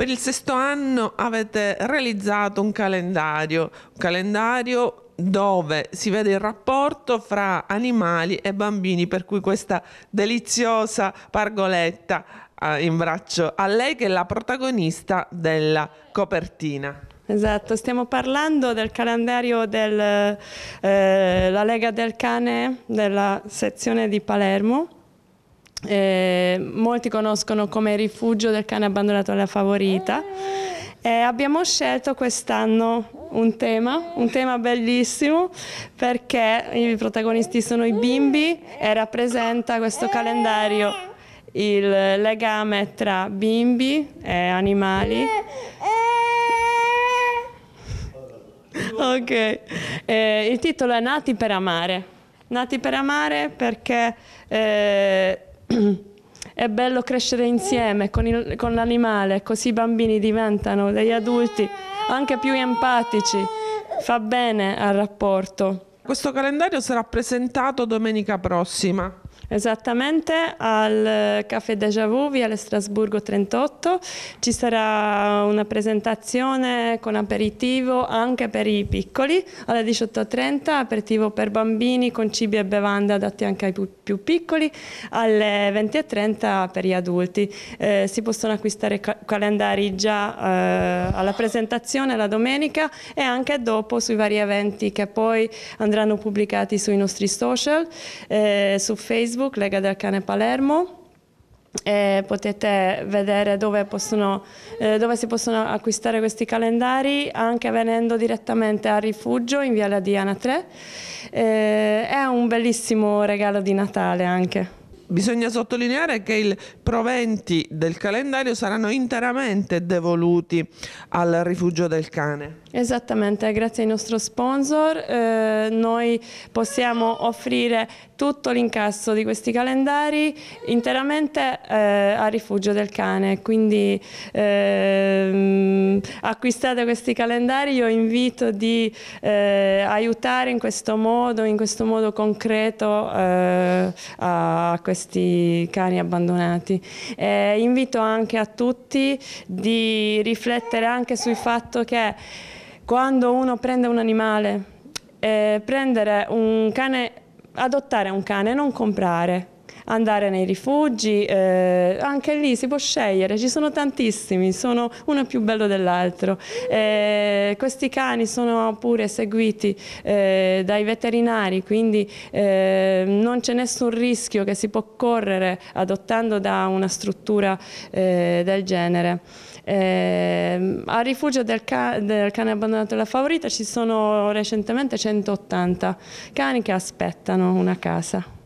Per il sesto anno avete realizzato un calendario, un calendario dove si vede il rapporto fra animali e bambini, per cui questa deliziosa pargoletta eh, in braccio a lei che è la protagonista della copertina. Esatto, stiamo parlando del calendario della eh, Lega del Cane della sezione di Palermo eh, molti conoscono come rifugio del cane abbandonato alla favorita. Eh, abbiamo scelto quest'anno un tema, un tema bellissimo perché i protagonisti sono i bimbi e rappresenta questo calendario il legame tra bimbi e animali. Ok, eh, il titolo è Nati per amare. Nati per amare perché eh, è bello crescere insieme con, il, con l'animale, così i bambini diventano degli adulti anche più empatici. Fa bene al rapporto. Questo calendario sarà presentato domenica prossima. Esattamente al eh, Café Déjà Vu, via Le Strasburgo 38, ci sarà una presentazione con aperitivo anche per i piccoli, alle 18.30 aperitivo per bambini con cibi e bevande adatti anche ai più piccoli, alle 20.30 per gli adulti. Eh, si possono acquistare calendari già eh, alla presentazione la domenica e anche dopo sui vari eventi che poi andranno pubblicati sui nostri social, eh, su Facebook, Facebook Lega del Cane Palermo e potete vedere dove, possono, eh, dove, si possono acquistare questi calendari anche venendo direttamente al rifugio in Viale Diana 3 eh, è un bellissimo regalo di Natale anche Bisogna sottolineare che i proventi del calendario saranno interamente devoluti al rifugio del cane. Esattamente, grazie ai nostro sponsor eh, noi possiamo offrire tutto l'incasso di questi calendari interamente eh, a rifugio del cane, quindi eh, acquistate questi calendari, io invito di eh, aiutare in questo modo, in questo modo concreto eh, a questi cani abbandonati. invito anche a tutti di riflettere anche sul fatto che quando uno prende un animale eh, prendere un cane adottare un cane, non comprare andare nei rifugi, eh, anche lì si può scegliere, ci sono tantissimi, sono uno più bello dell'altro. Eh, questi cani sono pure seguiti eh, dai veterinari, quindi eh, non c'è nessun rischio che si può correre adottando da una struttura eh, del genere. Eh, al rifugio del, ca del cane abbandonato alla favorita ci sono recentemente 180 cani che aspettano una casa.